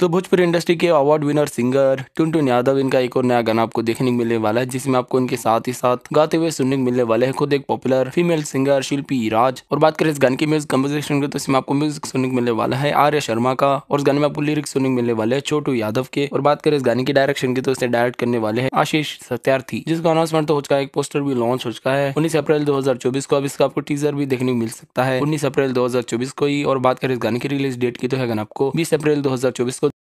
तो भोजपुर इंडस्ट्री के award winner singer Tuntun Yadav इनका एक और नया गाना आपको देखने को मिलने वाला है जिसमें आपको इनके साथ ही साथ गाते हुए सुनने को मिलने वाले हैं खुद एक popular female singer Shilpi Raj और बात करें इस गाने की म्यूजिक कम्पोजिशन की तो इसमें आपको म्यूजिक सुनने को मिलने वाला है आर्य शर्मा का और इस गाने में आपको लिरिक्स सुनने को मिलने वाले है छोटू यादव के और बात करें इस गाने की डायरेक्शन की तो इसे डायरेक्ट करने वाले है आशीष सत्यार्थी जिसका अनाउंसमेंट तो हो चुका है एक पोस्टर भी लॉन्च हो चुका है उन्नीस अप्रैल दो को अब इसका आपको टीजर भी देखने को मिल सकता है उन्नीस अप्रैल दो को ही और बात करें इस गाने की रिलीज डेट की तो है आपको बीस अप्रैल दो को